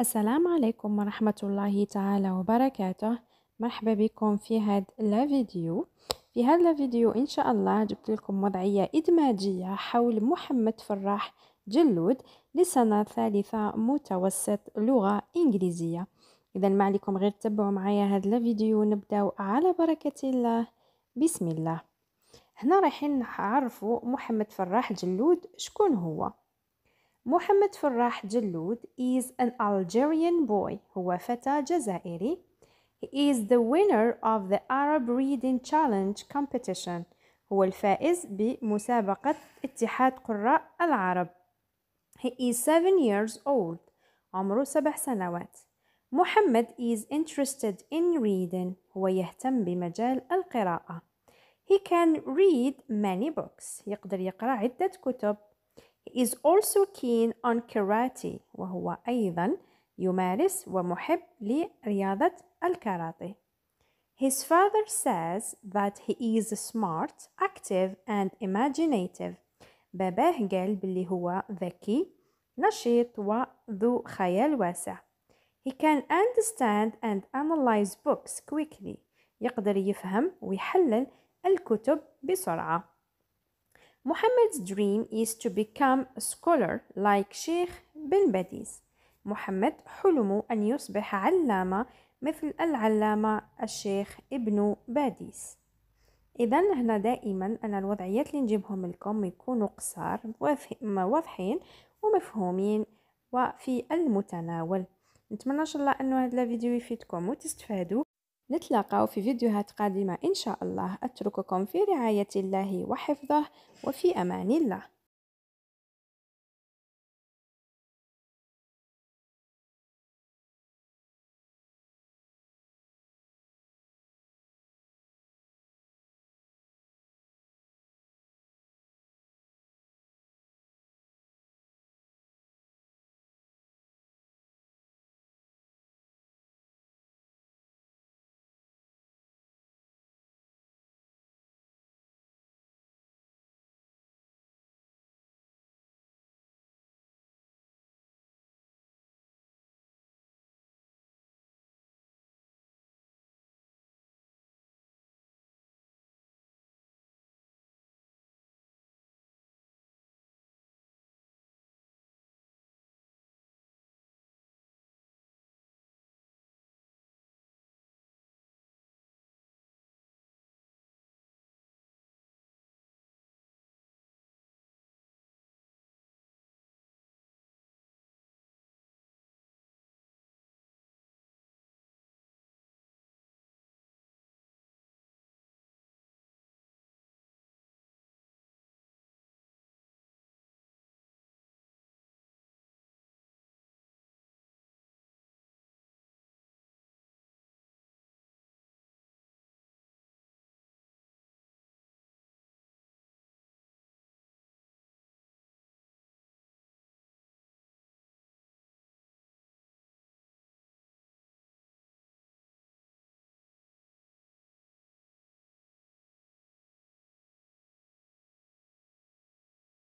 السلام عليكم ورحمة الله تعالى وبركاته مرحبا بكم في هذا الفيديو في هذا الفيديو إن شاء الله جبت لكم وضعية إدماجية حول محمد فراح جلود لسنة ثالثة متوسط لغة إنجليزية إذا ما عليكم غير تتبعوا معايا هذا الفيديو نبداو على بركة الله بسم الله هنا رايحين نعرفوا محمد فراح جلود شكون هو محمد فراح جلود is an Algerian boy هو فتى جزائري He is the winner of the Arab Reading Challenge competition هو الفائز بمسابقة اتحاد قراء العرب He is seven years old عمره سبع سنوات محمد is interested in reading هو يهتم بمجال القراءة He can read many books يقدر يقرأ عدة كتب He is also keen on karate وهو أيضا يمارس ومحب لرياضة الكاراتيه. His father says that he is smart, active and imaginative. باباه قال باللي هو ذكي نشيط وذو خيال واسع. He can understand and analyze books quickly. يقدر يفهم ويحلل الكتب بسرعة. Muhammad's dream is to become a scholar like Sheikh bin Badis. محمد حلمه أن يصبح علامة مثل العلامة الشيخ ابن باديس إذا هنا دائما أنا الوضعيات اللي نجيبهم لكم يكونوا قصار واضحين ومفهومين وفي المتناول نتمنى إن شاء الله أن هذا الفيديو يفيدكم وتستفادوا نتلاقاو في فيديوهات قادمة إن شاء الله أترككم في رعاية الله وحفظه وفي أمان الله